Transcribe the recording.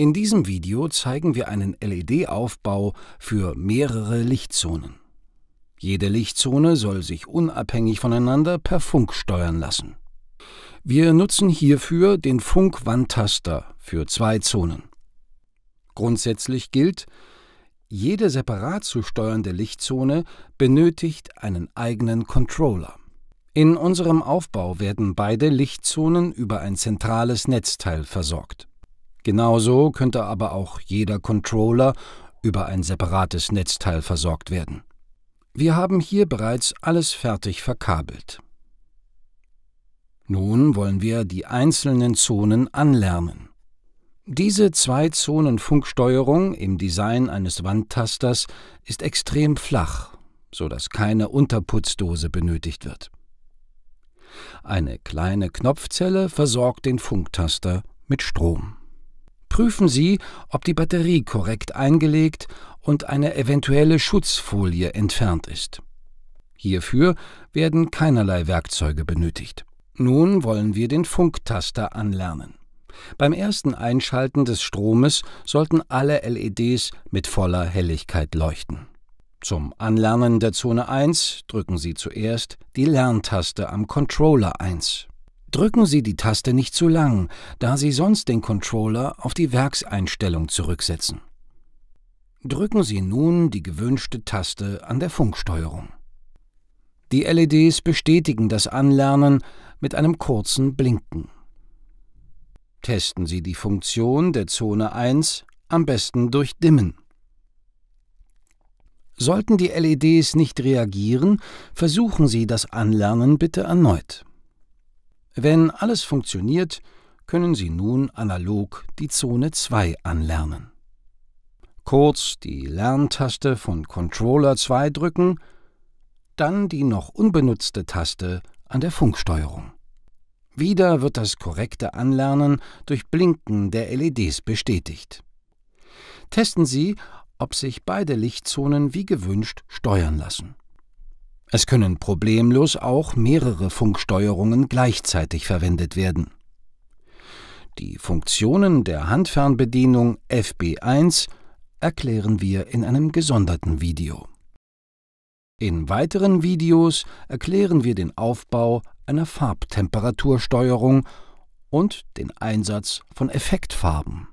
In diesem Video zeigen wir einen LED-Aufbau für mehrere Lichtzonen. Jede Lichtzone soll sich unabhängig voneinander per Funk steuern lassen. Wir nutzen hierfür den Funkwandtaster für zwei Zonen. Grundsätzlich gilt, jede separat zu steuernde Lichtzone benötigt einen eigenen Controller. In unserem Aufbau werden beide Lichtzonen über ein zentrales Netzteil versorgt. Genauso könnte aber auch jeder Controller über ein separates Netzteil versorgt werden. Wir haben hier bereits alles fertig verkabelt. Nun wollen wir die einzelnen Zonen anlernen. Diese Zwei-Zonen-Funksteuerung im Design eines Wandtasters ist extrem flach, sodass keine Unterputzdose benötigt wird. Eine kleine Knopfzelle versorgt den Funktaster mit Strom. Prüfen Sie, ob die Batterie korrekt eingelegt und eine eventuelle Schutzfolie entfernt ist. Hierfür werden keinerlei Werkzeuge benötigt. Nun wollen wir den Funktaster anlernen. Beim ersten Einschalten des Stromes sollten alle LEDs mit voller Helligkeit leuchten. Zum Anlernen der Zone 1 drücken Sie zuerst die Lerntaste am Controller 1. Drücken Sie die Taste nicht zu lang, da Sie sonst den Controller auf die Werkseinstellung zurücksetzen. Drücken Sie nun die gewünschte Taste an der Funksteuerung. Die LEDs bestätigen das Anlernen mit einem kurzen Blinken. Testen Sie die Funktion der Zone 1 am besten durch Dimmen. Sollten die LEDs nicht reagieren, versuchen Sie das Anlernen bitte erneut. Wenn alles funktioniert, können Sie nun analog die Zone 2 anlernen. Kurz die Lerntaste von Controller 2 drücken, dann die noch unbenutzte Taste an der Funksteuerung. Wieder wird das korrekte Anlernen durch Blinken der LEDs bestätigt. Testen Sie, ob sich beide Lichtzonen wie gewünscht steuern lassen. Es können problemlos auch mehrere Funksteuerungen gleichzeitig verwendet werden. Die Funktionen der Handfernbedienung FB1 erklären wir in einem gesonderten Video. In weiteren Videos erklären wir den Aufbau einer Farbtemperatursteuerung und den Einsatz von Effektfarben.